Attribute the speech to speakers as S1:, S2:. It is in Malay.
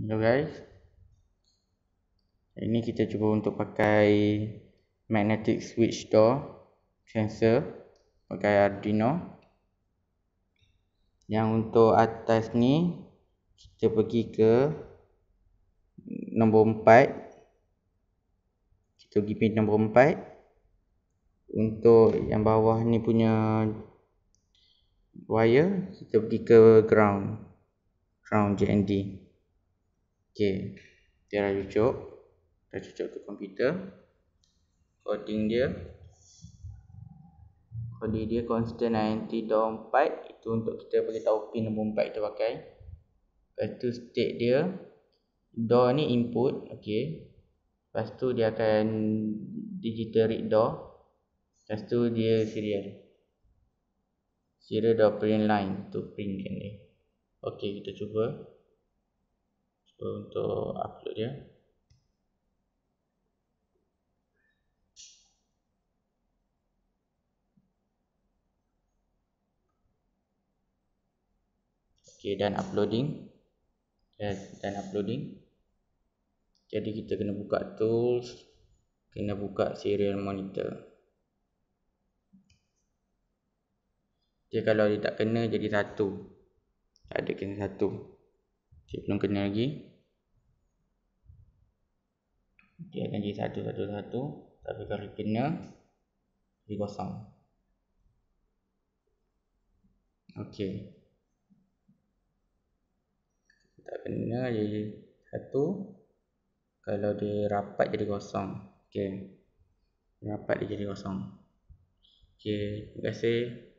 S1: Hello guys. Ini kita cuba untuk pakai magnetic switch door sensor pakai Arduino. Yang untuk atas ni kita pergi ke nombor 4. Kita pergi pin nombor 4. Untuk yang bawah ni punya wire kita pergi ke ground. Ground GND. Okay, dia dah cucuk. Dah cucuk ke komputer. Coding dia. Coding dia constant 90 down itu untuk kita bagi tahu pin nombor 4 kita pakai. Lepas tu state dia door ni input, okay, Lepas tu dia akan digital read door. Lepas tu dia serial. Serial door print line tu print kan ni. okay kita cuba cuba untuk upload ya. Okey dan uploading eh, dan uploading jadi kita kena buka tools kena buka serial monitor dia kalau dia tak kena jadi satu tak ada kena satu dia belum kena lagi dia akan jadi satu satu satu tapi kali kena jadi kosong Okey. Tak kena jadi satu kalau dia rapat jadi kosong Okey. rapat dia jadi kosong Okey, terima kasih